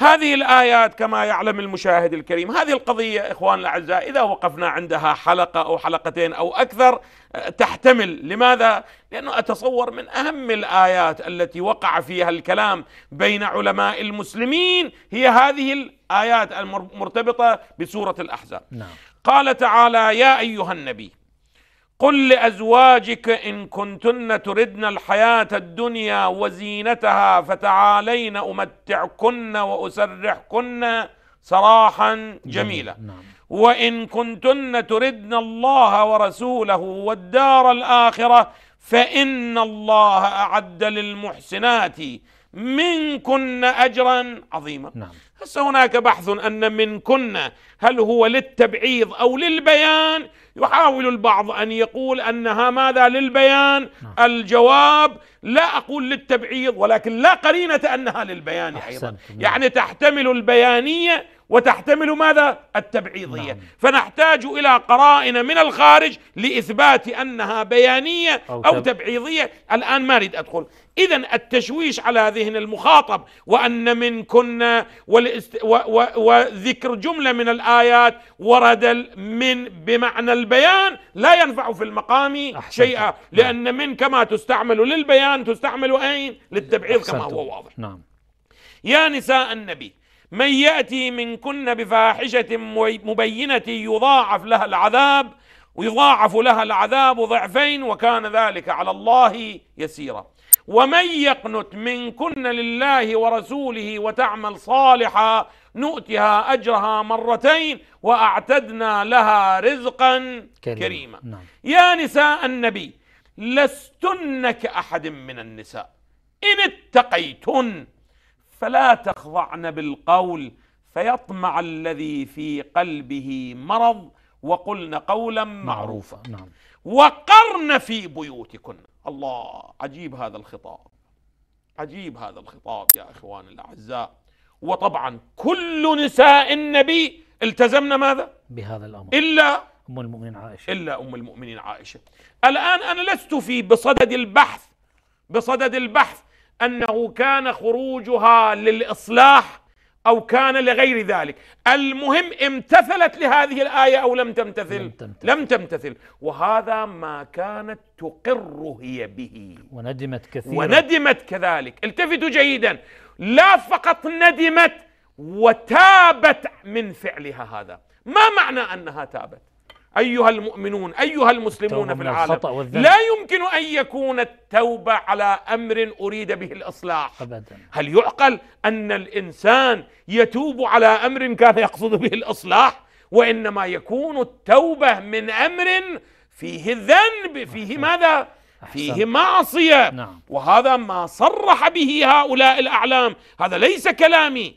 هذه الآيات كما يعلم المشاهد الكريم هذه القضية إخوان الأعزاء إذا وقفنا عندها حلقة أو حلقتين أو أكثر آه، تحتمل لماذا؟ لأنه أتصور من أهم الآيات التي وقع فيها الكلام بين علماء المسلمين هي هذه الآيات المرتبطة بسورة الأحزاب نعم. قال تعالى يا أيها النبي قل لأزواجك إن كنتن تردن الحياة الدنيا وزينتها فتعالين أمتعكن وأسرحكن سراحا جميلا نعم. وإن كنتن تردن الله ورسوله والدار الآخرة فإن الله أعد للمحسنات منكن أجرا عظيما نعم. هسه هناك بحث أن من كنا هل هو للتبعيض أو للبيان يحاول البعض أن يقول أنها ماذا للبيان نعم. الجواب لا أقول للتبعيض ولكن لا قرينة أنها للبيان أيضا يعني تحتمل البيانية وتحتمل ماذا؟ التبعيضية نعم. فنحتاج إلى قرائن من الخارج لإثبات أنها بيانية أو, أو تبعيضية الآن ما أريد أدخل إذا التشويش على ذهن المخاطب وأن من كنا والاست... و... و... وذكر جملة من الآيات ورد من بمعنى البيان لا ينفع في المقام شيئا نعم. لأن من كما تستعمل للبيان تستعمل أين؟ للتبعيض كما هو واضح نعم يا نساء النبي من يأتي منكن بفاحشة مبينة يضاعف لها العذاب ويضاعف لها العذاب ضعفين وكان ذلك على الله يسيرا ومن يقنت منكن لله ورسوله وتعمل صالحا نؤتها أجرها مرتين وأعتدنا لها رزقا كريما, كريما. نعم. يا نساء النبي لستن كأحد من النساء إن اتقيتن فلا تخضعن بالقول فيطمع الذي في قلبه مرض وقلن قولا معروفا, نعم. وقرن في بيوتكن الله عجيب هذا الخطاب عجيب هذا الخطاب يا إخوان الأعزاء وطبعا كل نساء النبي التزمنا ماذا؟ بهذا الأمر إلا أم المؤمنين عائشة إلا أم المؤمنين عائشة الآن أنا لست في بصدد البحث بصدد البحث أنه كان خروجها للإصلاح أو كان لغير ذلك المهم امتثلت لهذه الآية أو لم تمتثل لم تمتثل, لم تمتثل. وهذا ما كانت تقر هي به وندمت كثيرا وندمت كذلك التفتوا جيدا لا فقط ندمت وتابت من فعلها هذا ما معنى أنها تابت أيها المؤمنون أيها المسلمون في العالم لا يمكن أن يكون التوبة على أمر أريد به الإصلاح أبدا. هل يعقل أن الإنسان يتوب على أمر كان يقصد به الإصلاح وإنما يكون التوبة من أمر فيه الذنب فيه ماذا فيه معصية نعم. وهذا ما صرح به هؤلاء الأعلام هذا ليس كلامي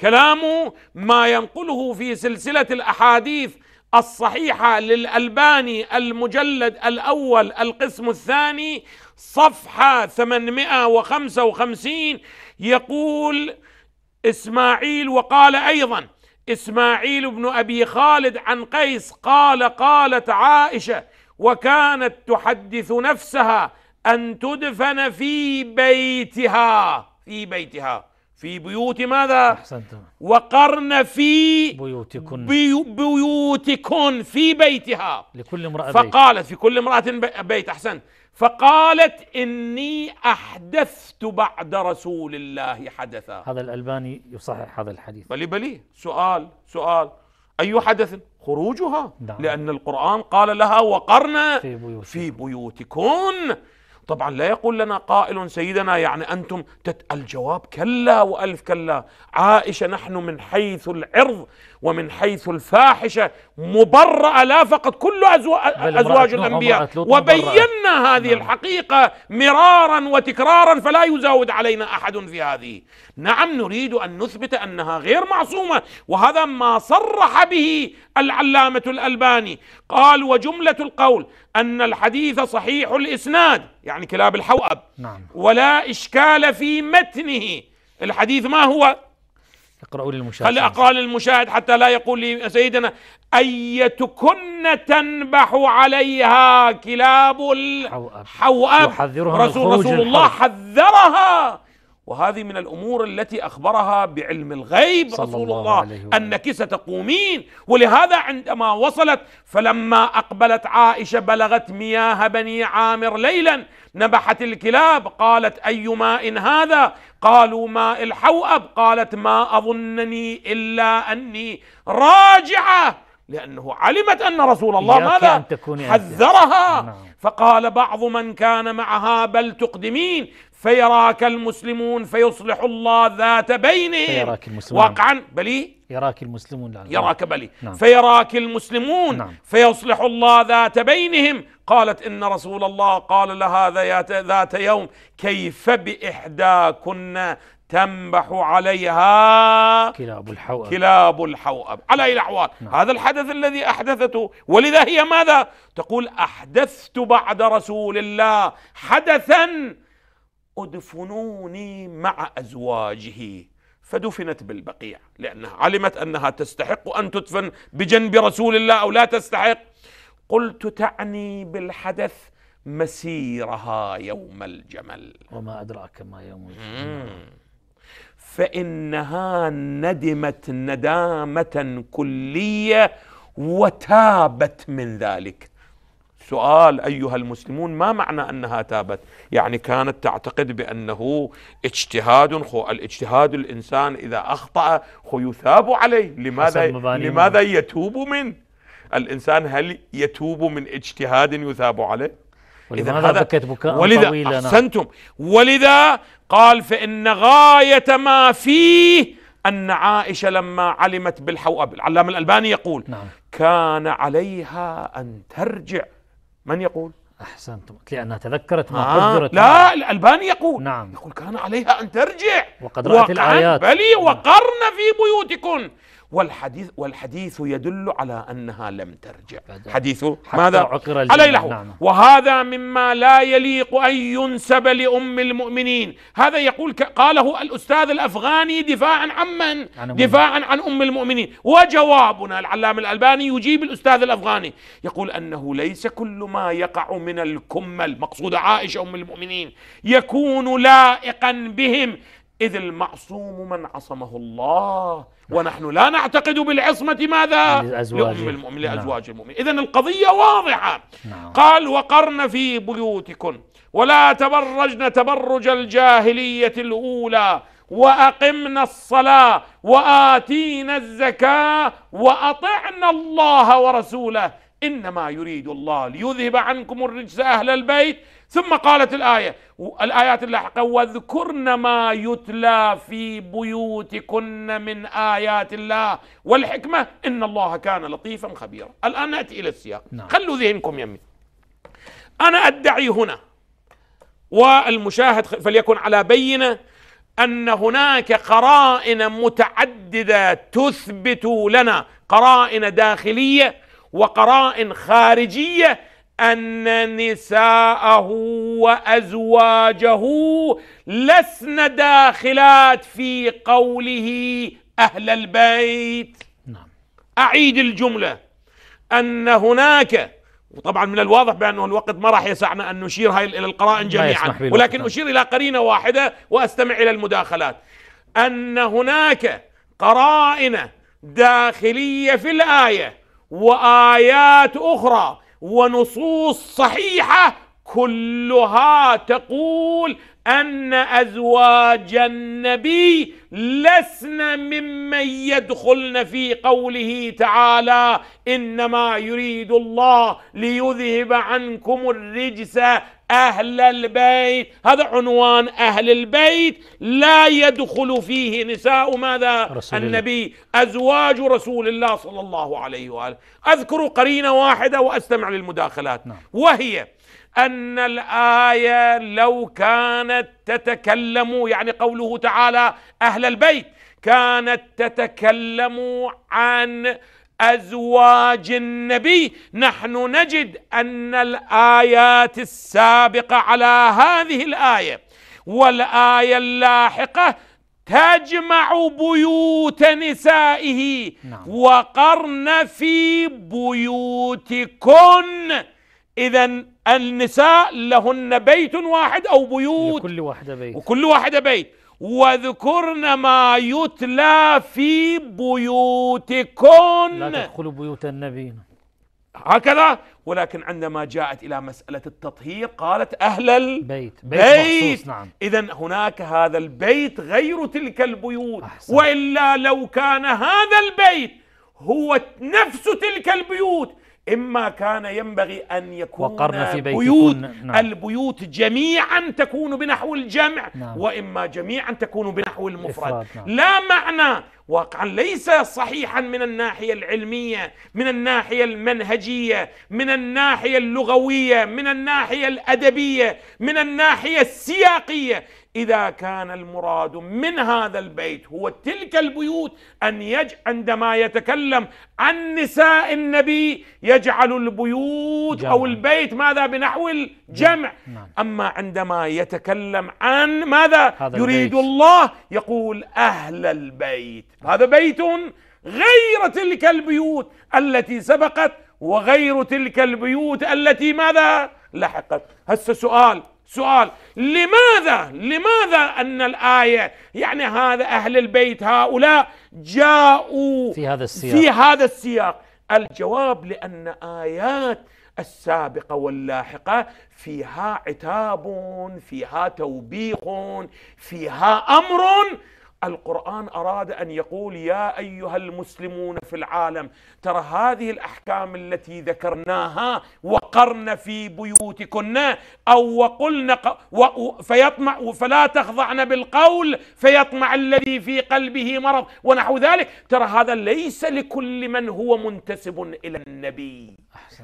كلام ما ينقله في سلسلة الأحاديث الصحيحة للألباني المجلد الأول القسم الثاني صفحة 855 يقول إسماعيل وقال أيضا إسماعيل بن أبي خالد عن قيس قال قالت عائشة وكانت تحدث نفسها أن تدفن في بيتها في بيتها في بيوت ماذا أحسنتم وقرن في بيوتكن بيو بيوتكن في بيتها لكل امرأة فقالت بيت. في كل امرأة بيت أحسنت فقالت إني أحدثت بعد رسول الله حدثا هذا الألباني يصحح هذا الحديث بلي بلي سؤال سؤال أي حدث خروجها نعم. لأن القرآن قال لها وقرن في بيوتكن, في بيوتكن طبعا لا يقول لنا قائل سيدنا يعني أنتم تت... الجواب كلا وألف كلا عائشة نحن من حيث العرض ومن حيث الفاحشة مبرأة لا فقط كل أزواج الأنبياء وبينا هذه نعم. الحقيقة مرارا وتكرارا فلا يزاود علينا أحد في هذه نعم نريد أن نثبت أنها غير معصومة وهذا ما صرح به العلامة الألباني قال وجملة القول أن الحديث صحيح الإسناد يعني كلاب الحوأب نعم. ولا إشكال في متنه الحديث ما هو اقرأوا للمشاهد خلي أقرأ للمشاهد حتى لا يقول لي سيدنا أيتكن تنبح عليها كلاب الحوأب يحذرها رسول, رسول الله حذرها وهذه من الأمور التي أخبرها بعلم الغيب صلى رسول الله, الله أنك ستقومين ولهذا عندما وصلت فلما أقبلت عائشة بلغت مياه بني عامر ليلا نبحت الكلاب قالت أي ماء هذا قالوا ماء الحوأب قالت ما أظنني إلا أني راجعة لأنه علمت أن رسول الله ماذا حذرها نعم. فقال بعض من كان معها بل تقدمين فيراك المسلمون فيصلح الله ذات بينهم فيراك المسلمون واقعا بلي يراك المسلمون لا يراك بلي نعم. فيراك المسلمون نعم. فيصلح الله ذات بينهم قالت إن رسول الله قال لها ذات يوم كيف بإحداكن تنبح عليها كلاب الحوأب كلاب الحوأب على أي الأحوال نعم. هذا الحدث الذي أحدثته ولذا هي ماذا تقول أحدثت بعد رسول الله حدثا ادفنوني مع ازواجه فدفنت بالبقيع لأنها علمت أنها تستحق أن تدفن بجنب رسول الله أو لا تستحق قلت تعني بالحدث مسيرها يوم الجمل وما أدراك ما يوم الجمل فإنها ندمت ندامة كلية وتابت من ذلك سؤال ايها المسلمون ما معنى انها تابت؟ يعني كانت تعتقد بانه اجتهاد خو الاجتهاد الانسان اذا اخطا خو يثاب عليه، لماذا لماذا يتوب منه؟ الانسان هل يتوب من اجتهاد يثاب عليه؟ إذا هذا بكت بكاء ولذا احسنتم ولذا قال فان غايه ما فيه أن عائشة لما علمت بالحوأب العلامة الألباني يقول نعم. كان عليها أن ترجع من يقول؟ أحسنتم لأنها تذكرت ما آه قدرت لا الألباني يقول نعم يقول كان عليها أن ترجع وقد رأت الآيات بلي وقرن في بيوتكن والحديث والحديث يدل على أنها لم ترجع حديث ماذا عقر عليه نعم. وهذا مما لا يليق أن ينسب لأم المؤمنين هذا يقول قاله الأستاذ الأفغاني دفاعا عن من عن دفاعا عن أم المؤمنين وجوابنا العلام الألباني يجيب الأستاذ الأفغاني يقول أنه ليس كل ما يقع من الكمل مقصود عائشة أم المؤمنين يكون لائقا بهم إذ المعصوم من عصمه الله ونحن لا نعتقد بالعصمة ماذا لأزواج المؤمن نعم. لأزواج المؤمن إذا القضية واضحة نعم. قال وقرن في بيوتكن ولا تبرجن تبرج الجاهلية الأولى وأقمنا الصلاة وآتينا الزكاة وأطعنا الله ورسوله إنما يريد الله ليذهب عنكم الرجس أهل البيت ثم قالت الآية الآيات اللاحقة واذكرن ما يتلى في بيوتكن من آيات الله والحكمة إن الله كان لطيفا خبيرا الآن نأتي إلى السياق نعم. خلوا ذهنكم يمي أنا أدعي هنا والمشاهد فليكن على بينة أن هناك قرائن متعددة تثبت لنا قرائن داخلية وقرائن خارجية أن نساءه وأزواجه لسن داخلات في قوله أهل البيت نعم. أعيد الجملة أن هناك وطبعا من الواضح بأنه الوقت ما راح يسعنا أن نشير هاي إلى القرائن جميعا ولكن أشير إلى قرينة واحدة وأستمع إلى المداخلات أن هناك قرائن داخلية في الآية وآيات أخرى ونصوص صحيحه كلها تقول أن أزواج النبي لسن ممن يدخلن في قوله تعالى إنما يريد الله ليذهب عنكم الرجس أهل البيت هذا عنوان أهل البيت لا يدخل فيه نساء ماذا رسول النبي الله. أزواج رسول الله صلى الله عليه وآله أذكر قرينة واحدة وأستمع للمداخلات نعم. وهي أن الآية لو كان كانت تتكلم يعني قوله تعالى اهل البيت كانت تتكلم عن ازواج النبي نحن نجد ان الايات السابقه على هذه الايه والايه اللاحقه تجمع بيوت نسائه نعم. وقرن في بيوتكن إذا النساء لهن بيت واحد أو بيوت لكل واحدة بيت وكل واحدة بيت وذكرن ما يتلى في بيوتكن لا تدخلوا بيوت النبي هكذا ولكن عندما جاءت إلى مسألة التطهير قالت أهل البيت بيت, بيت نعم إذا هناك هذا البيت غير تلك البيوت أحسن. وإلا لو كان هذا البيت هو نفس تلك البيوت إما كان ينبغي أن يكون وقرن في بيت بيوت نعم. البيوت جميعا تكون بنحو الجمع نعم. وإما جميعا تكون بنحو المفرد نعم. لا معنى واقعا ليس صحيحا من الناحية العلمية من الناحية المنهجية من الناحية اللغوية من الناحية الأدبية من الناحية السياقية إذا كان المراد من هذا البيت هو تلك البيوت أن يج عندما يتكلم عن نساء النبي يجعل البيوت جمع. أو البيت ماذا بنحو الجمع نعم. نعم. أما عندما يتكلم عن ماذا يريد البيت. الله يقول أهل البيت هذا بيت غير تلك البيوت التي سبقت وغير تلك البيوت التي ماذا لحقت هسه سؤال سؤال لماذا لماذا أن الآية يعني هذا أهل البيت هؤلاء جاءوا في هذا السياق في هذا السياق الجواب لأن آيات السابقة واللاحقة فيها عتاب فيها توبيخ فيها أمر القرآن أراد أن يقول يا أيها المسلمون في العالم ترى هذه الأحكام التي ذكرناها وقرن في بيوتكن أو وقلن فيطمع فلا تخضعن بالقول فيطمع الذي في قلبه مرض ونحو ذلك ترى هذا ليس لكل من هو منتسب إلى النبي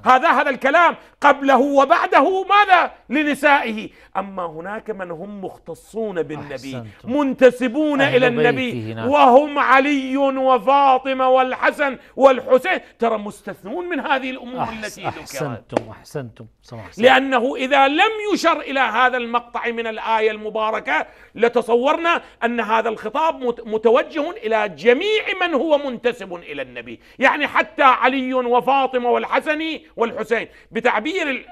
هذا هذا الكلام قبله وبعده ماذا لنسائه أما هناك من هم مختصون بالنبي أحسنتم. منتسبون إلى النبي وهم علي وفاطمة والحسن والحسين ترى مستثنون من هذه الأمور أحس التي أحسنتم أحسنتم أحسنتم لأنه إذا لم يشر إلى هذا المقطع من الآية المباركة لتصورنا أن هذا الخطاب متوجه إلى جميع من هو منتسب إلى النبي يعني حتى علي وفاطمة والحسن الحسن والحسين بتعبير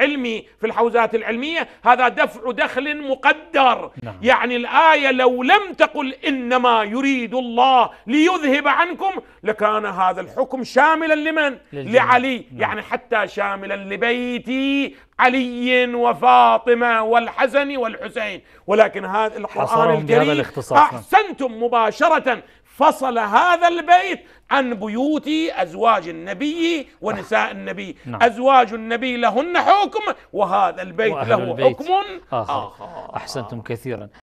علمي في الحوزات العلمية هذا دفع دخل مقدر نعم. يعني الآية لو لم تقل إنما يريد الله ليذهب عنكم لكان هذا الحكم شاملا لمن؟ للجميع. لعلي نعم. يعني حتى شاملا لبيتي علي وفاطمة والحسن والحسين ولكن هذا القرآن الكريم نعم. أحسنتم مباشرة فصل هذا البيت عن بيوت أزواج النبي ونساء النبي نعم. نعم. أزواج النبي لهن حكم وهذا البيت له البيت حكم آخر, آخر. أحسنتم كثيرا